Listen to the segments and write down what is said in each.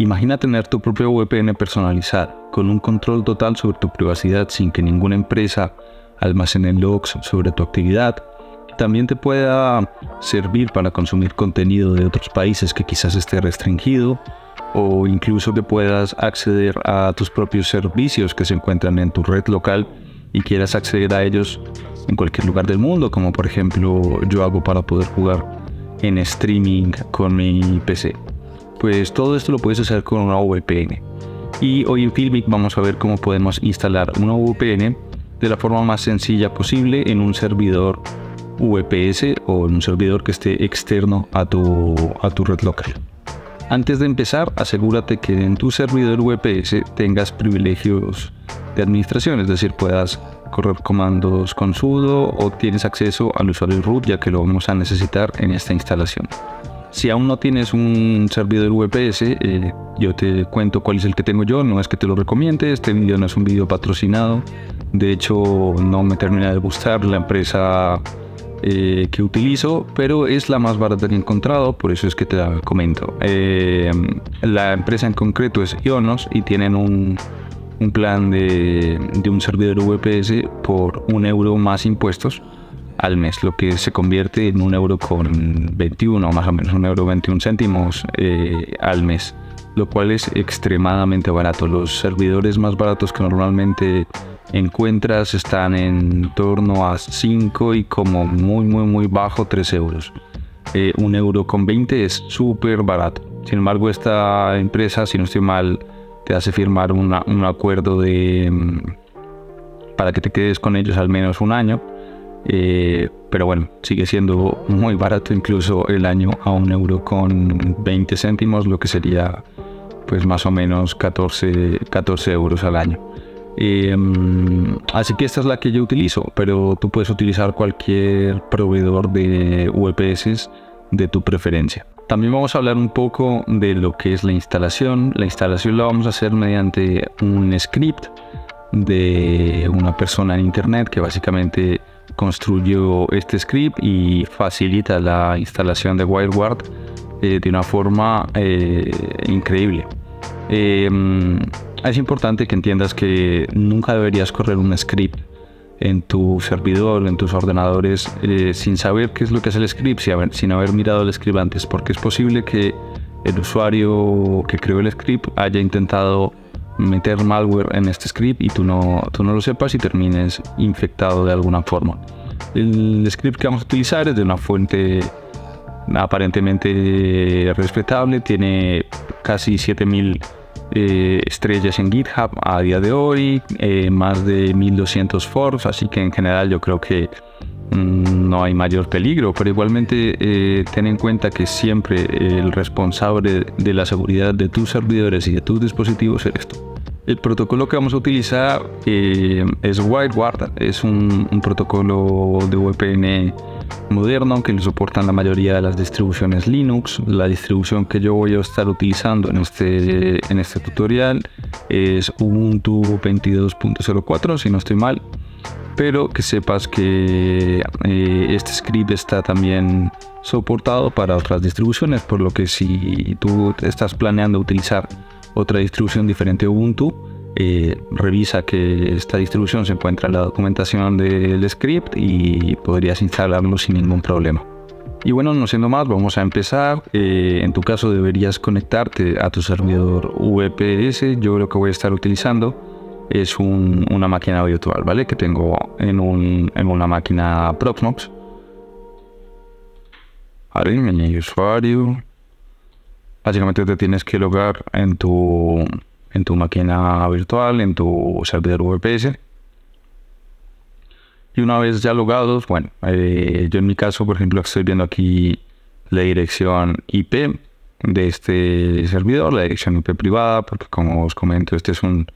Imagina tener tu propio VPN personalizado, con un control total sobre tu privacidad sin que ninguna empresa almacene logs sobre tu actividad. También te pueda servir para consumir contenido de otros países que quizás esté restringido o incluso que puedas acceder a tus propios servicios que se encuentran en tu red local y quieras acceder a ellos en cualquier lugar del mundo, como por ejemplo yo hago para poder jugar en streaming con mi PC pues todo esto lo puedes hacer con una VPN. Y hoy en Filmic vamos a ver cómo podemos instalar una VPN de la forma más sencilla posible en un servidor VPS o en un servidor que esté externo a tu, a tu red local. Antes de empezar, asegúrate que en tu servidor VPS tengas privilegios de administración, es decir, puedas correr comandos con sudo o tienes acceso al usuario root ya que lo vamos a necesitar en esta instalación. Si aún no tienes un servidor VPS, eh, yo te cuento cuál es el que tengo yo, no es que te lo recomiende, este video no es un video patrocinado, de hecho no me termina de gustar la empresa eh, que utilizo, pero es la más barata que he encontrado, por eso es que te la comento. Eh, la empresa en concreto es Ionos y tienen un, plan de un servidor VPS por un euro más impuestos al mes, lo que se convierte en un euro con 21, más o menos un euro 21 céntimos eh, al mes, lo cual es extremadamente barato. Los servidores más baratos que normalmente encuentras están en torno a 5 y como muy muy muy bajo 3 euros. Eh, un euro con 20 es súper barato. Sin embargo, esta empresa, si no estoy mal, te hace firmar un acuerdo de mm, para que te quedes con ellos al menos un año eh, pero bueno, sigue siendo muy barato incluso el año a un euro con 20 céntimos, lo que sería pues más o menos 14, 14 euros al año. Em, así que esta es la que yo utilizo, pero tú puedes utilizar cualquier proveedor de VPS de tu preferencia. También vamos a hablar un poco de lo que es la instalación. La instalación la vamos a hacer mediante un script de una persona en internet que básicamente construyó este script y facilita la instalación de wildward eh, de una forma eh, increíble. Em, es importante que entiendas que nunca deberías correr un script en tu servidor, en tus ordenadores, eh, sin saber qué es lo que es el script, sin haber, mirado el script antes, porque es posible que el usuario que creó el script haya intentado meter malware en este script y tú no, tú no lo sepas y termines infectado de alguna forma. El script que vamos a utilizar es de una fuente aparentemente respetable, tiene casi 7000 eh, estrellas en GitHub a día de hoy, eh, más de 1200 forks, así que en general yo creo que mm, no hay mayor peligro, pero igualmente eh, ten en cuenta que siempre el responsable de la seguridad de tus servidores y de tus dispositivos eres tú. El protocolo que vamos a utilizar eh, es WireGuard, es un, protocolo de VPN moderno que lo soportan la mayoría de las distribuciones Linux. La distribución que yo voy a estar utilizando en este, en este tutorial es Ubuntu 22.04, si no estoy mal. Pero que sepas que eh, este script está también soportado para otras distribuciones, por lo que si tú estás planeando utilizar otra distribución diferente Ubuntu, eh, revisa que esta distribución se encuentra en la documentación del script y podrías instalarlo sin ningún problema. Y bueno, no siendo más, vamos a empezar. Eh, en tu caso deberías conectarte a tu servidor VPS. Yo lo que voy a estar utilizando es una máquina virtual, ¿vale? Que tengo en, una máquina Proxmox. ver, mi usuario. Básicamente te tienes que logar en tu, en tu máquina virtual, en tu servidor VPS. Y una vez ya logados, bueno, eh, yo en mi caso, por ejemplo, estoy viendo aquí la dirección IP de este servidor, la dirección IP privada, porque como os comento, este es un,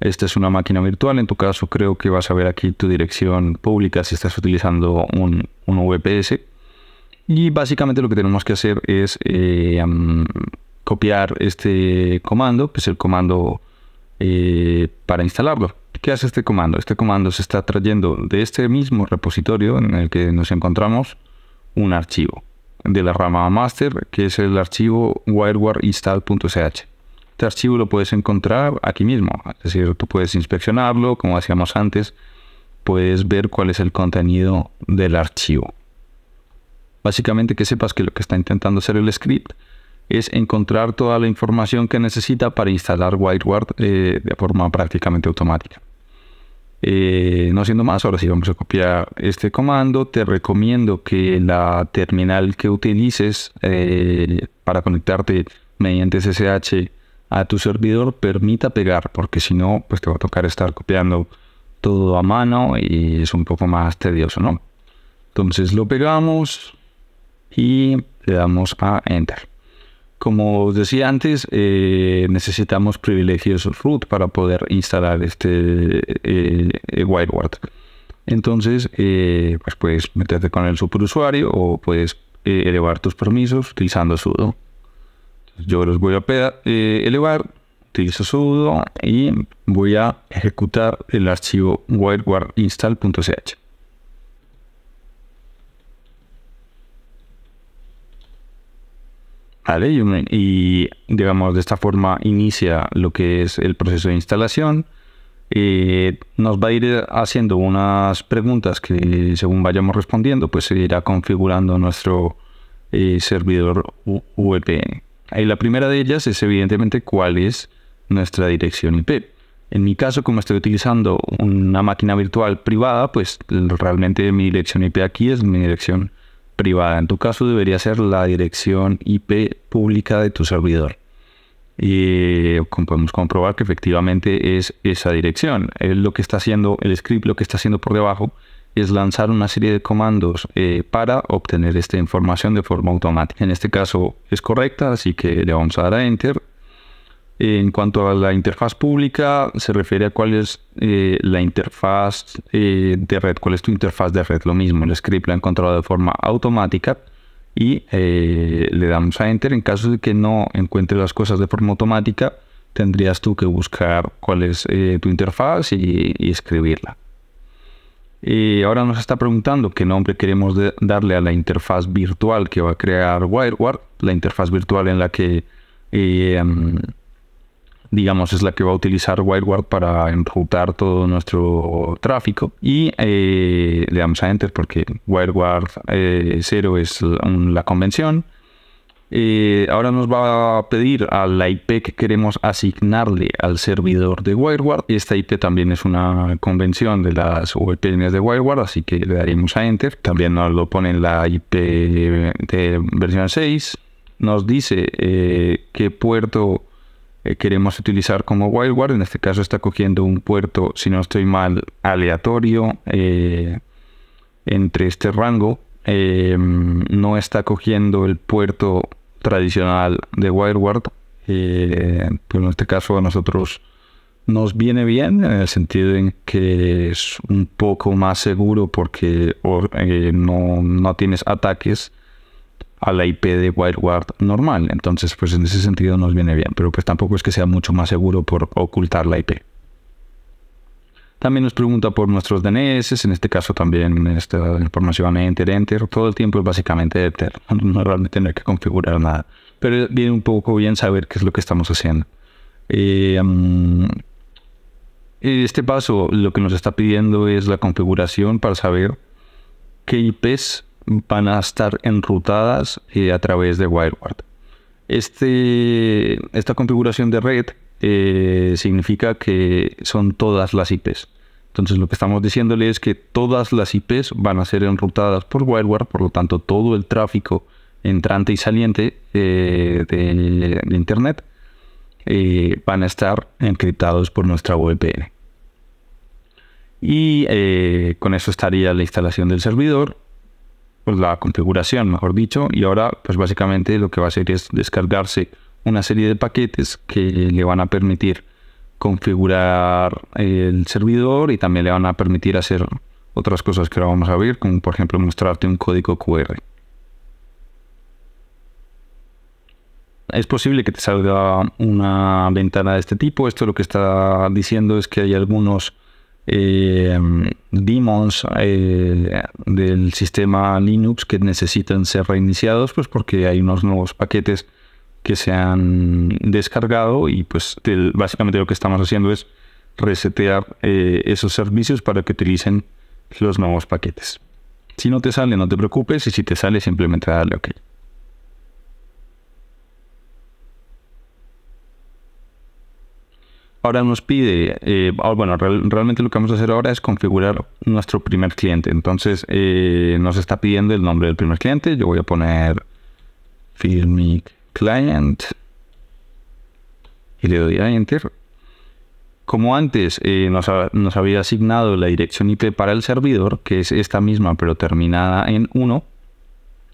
esta es una máquina virtual. En tu caso, creo que vas a ver aquí tu dirección pública si estás utilizando un, un VPS. Y básicamente lo que tenemos que hacer es eh, copiar este comando, que es el comando eh, para instalarlo. ¿Qué hace este comando? Este comando se está trayendo de este mismo repositorio en el que nos encontramos un archivo de la rama master, que es el archivo wireware Este archivo lo puedes encontrar aquí mismo, es decir, tú puedes inspeccionarlo, como hacíamos antes, puedes ver cuál es el contenido del archivo. Básicamente que sepas que lo que está intentando hacer el script es encontrar toda la información que necesita para instalar WireGuard eh, de forma prácticamente automática. Eh, no siendo más, ahora sí vamos a copiar este comando. Te recomiendo que la terminal que utilices eh, para conectarte mediante SSH a tu servidor permita pegar, porque si no, pues te va a tocar estar copiando todo a mano y es un poco más tedioso, ¿no? Entonces lo pegamos, y le damos a Enter. Como os decía antes, eh, necesitamos privilegios root para poder instalar este eh, eh, whiteboard. Entonces, pues puedes meterte con el superusuario o puedes elevar tus permisos utilizando sudo. Yo los voy a elevar, utilizo sudo y voy a ejecutar el archivo whiteboard install.ch. y digamos de esta forma inicia lo que es el proceso de instalación. Eh, nos va a ir haciendo unas preguntas que según vayamos respondiendo pues se irá configurando nuestro eh, servidor VPN. Y eh, la primera de ellas es evidentemente cuál es nuestra dirección IP. En mi caso, como estoy utilizando una máquina virtual privada, pues realmente mi dirección IP aquí es mi dirección privada. En tu caso debería ser la dirección IP pública de tu servidor. Y podemos comprobar que efectivamente es esa dirección. lo que está haciendo el script, lo que está haciendo por debajo, es lanzar una serie de comandos eh, para obtener esta información de forma automática. En este caso es correcta, así que le vamos a dar a Enter en cuanto a la interfaz pública, se refiere a cuál es eh, la interfaz eh, de red, cuál es tu interfaz de red. Lo mismo, el script lo ha encontrado de forma automática y eh, le damos a Enter. En caso de que no encuentre las cosas de forma automática, tendrías tú que buscar cuál es tu interfaz y, y escribirla. ahora nos está preguntando qué nombre queremos darle a la interfaz virtual que va a crear WireGuard, la interfaz virtual en la que... Em, digamos, es la que va a utilizar WireGuard para enrutar todo nuestro tráfico. Y eh, le damos a Enter porque WireGuard 0 eh, es la convención. Eh, ahora nos va a pedir a la IP que queremos asignarle al servidor de WireGuard. Esta IP también es una convención de las VPNs de WireGuard, así que le daremos a Enter. También nos lo pone la IP de versión 6. Nos dice qué puerto eh, queremos utilizar como wireward, En este caso está cogiendo un puerto, si no estoy mal, aleatorio eh, entre este rango. Eh, no está cogiendo el puerto tradicional de wireward pero pues en este caso a nosotros nos viene bien en el sentido en que es un poco más seguro porque no tienes ataques a la IP de WireGuard normal. Entonces, pues en ese sentido nos viene bien, pero pues tampoco es que sea mucho más seguro por ocultar la IP. También nos pregunta por nuestros DNS, en este caso también esta información enter, enter, todo el tiempo es básicamente enter, no realmente no hay que configurar nada, pero viene un poco bien saber qué es lo que estamos haciendo. Eh, mm, este paso lo que nos está pidiendo es la configuración para saber qué IPs van a estar enrutadas eh, a través de WireGuard. Este, esta configuración de red eh, significa que son todas las IPs. Entonces lo que estamos diciéndole es que todas las IPs van a ser enrutadas por WireGuard, por lo tanto todo el tráfico entrante y saliente eh, de, Internet van a estar encriptados por nuestra VPN. Y con eso estaría la instalación del servidor, pues, la configuración, mejor dicho, y ahora pues básicamente lo que va a hacer es descargarse una serie de paquetes que le van a permitir configurar el servidor y también le van a permitir hacer otras cosas que ahora vamos a ver, como por ejemplo mostrarte un código QR. Es posible que te salga una ventana de este tipo. Esto lo que está diciendo es que hay algunos eh, demons eh, del sistema Linux que necesitan ser reiniciados, pues porque hay unos nuevos paquetes que se han descargado y pues básicamente lo que estamos haciendo es resetear eh, esos servicios para que utilicen los nuevos paquetes. Si no te sale, no te preocupes y si te sale, simplemente darle OK. Ahora nos pide, eh, ah, bueno, realmente lo que vamos a hacer ahora es configurar nuestro primer cliente. Entonces eh, nos está pidiendo el nombre del primer cliente. Yo voy a poner Firmic Client y le doy a Enter. Como antes eh, nos, nos, había asignado la dirección IP para el servidor, que es esta misma pero terminada en 1,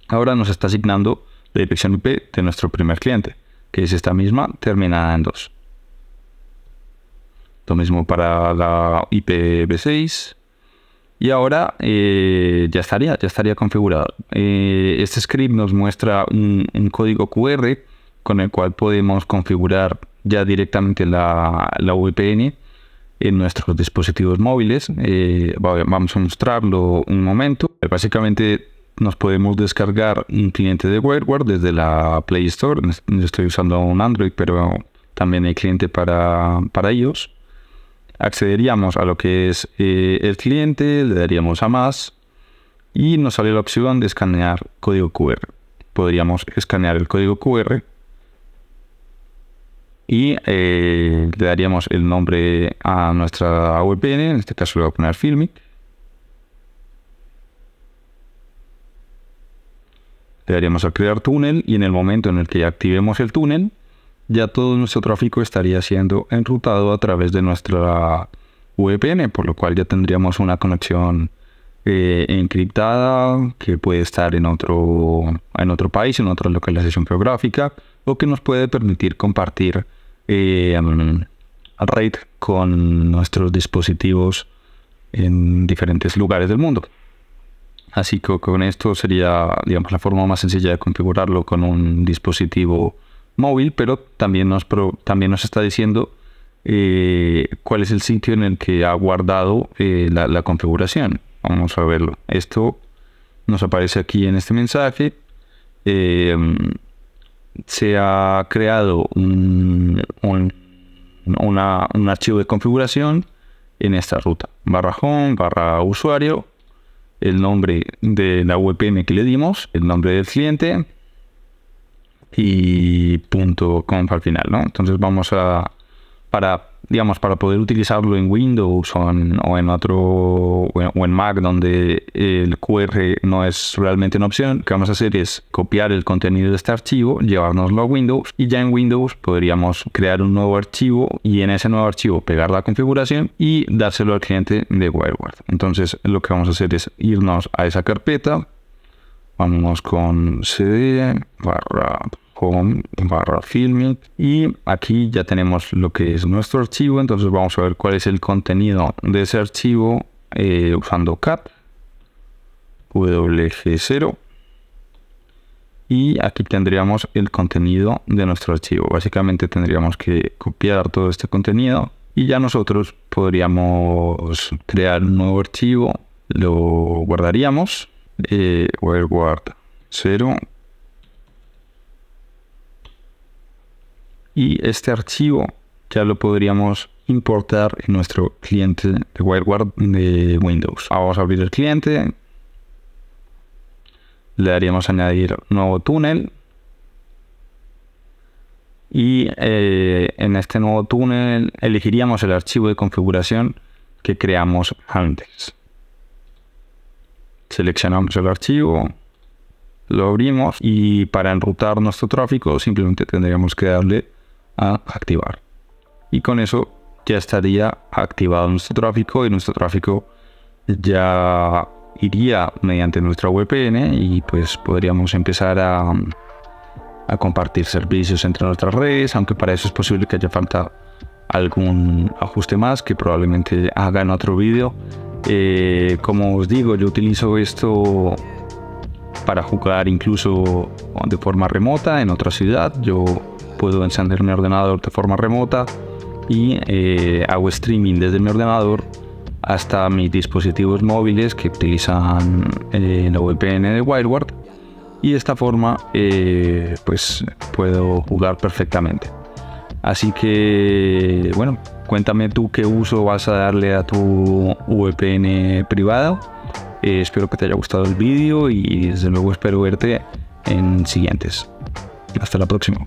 ahora nos está asignando la dirección IP de nuestro primer cliente, que es esta misma terminada en 2. Lo mismo para la IPv6. Y ahora eh, ya estaría, ya estaría configurado. Eh, este script nos muestra un, código QR con el cual podemos configurar ya directamente la, VPN en nuestros dispositivos móviles. Eh, vamos a mostrarlo un momento. Básicamente nos podemos descargar un cliente de WireGuard desde la Play Store. estoy usando un Android, pero también hay cliente para, para iOS accederíamos a lo que es eh, el cliente, le daríamos a más y nos sale la opción de escanear código QR. Podríamos escanear el código QR y eh, le daríamos el nombre a nuestra VPN, en este caso le voy a poner Filmic. Le daríamos a crear túnel y en el momento en el que activemos el túnel, ya todo nuestro tráfico estaría siendo enrutado a través de nuestra VPN, por lo cual ya tendríamos una conexión eh, encriptada que puede estar en otro, en otro país, en otra localización geográfica, o que nos puede permitir compartir eh, raid con nuestros dispositivos en diferentes lugares del mundo. Así que con esto sería, digamos, la forma más sencilla de configurarlo con un dispositivo móvil, pero también nos, también nos está diciendo eh, cuál es el sitio en el que ha guardado eh, la, configuración. Vamos a verlo. Esto nos aparece aquí en este mensaje. Em, se ha creado un, un, archivo de configuración en esta ruta. Barra home, barra usuario, el nombre de la VPN que le dimos, el nombre del cliente, y punto conf al final, ¿no? Entonces vamos a, para, digamos, para poder utilizarlo en Windows o en, otro, o en, Mac donde el QR no es realmente una opción, lo que vamos a hacer es copiar el contenido de este archivo, llevárnoslo a Windows y ya en Windows podríamos crear un nuevo archivo y en ese nuevo archivo pegar la configuración y dárselo al cliente de WireGuard. Entonces lo que vamos a hacer es irnos a esa carpeta, vamos con cd barra home barra filming y aquí ya tenemos lo que es nuestro archivo. Entonces vamos a ver cuál es el contenido de ese archivo eh, usando cat wg0 y aquí tendríamos el contenido de nuestro archivo. Básicamente tendríamos que copiar todo este contenido y ya nosotros podríamos crear un nuevo archivo, lo guardaríamos eh, 0 y este archivo ya lo podríamos importar en nuestro cliente de WireGuard de Windows. vamos a abrir el cliente, le daríamos añadir nuevo túnel y eh, en este nuevo túnel elegiríamos el archivo de configuración que creamos antes seleccionamos el archivo, lo abrimos y para enrutar nuestro tráfico simplemente tendríamos que darle a activar. Y con eso ya estaría activado nuestro tráfico y nuestro tráfico ya iría mediante nuestra VPN y pues podríamos empezar a, compartir servicios entre nuestras redes, aunque para eso es posible que haya falta algún ajuste más que probablemente haga en otro vídeo eh, como os digo, yo utilizo esto para jugar incluso de forma remota en otra ciudad. Yo puedo encender mi ordenador de forma remota y eh, hago streaming desde mi ordenador hasta mis dispositivos móviles que utilizan eh, la VPN de WildWard y de esta forma pues puedo jugar perfectamente. Así que bueno, cuéntame tú qué uso vas a darle a tu VPN privado. Eh, espero que te haya gustado el vídeo y desde luego espero verte en siguientes. Hasta la próxima.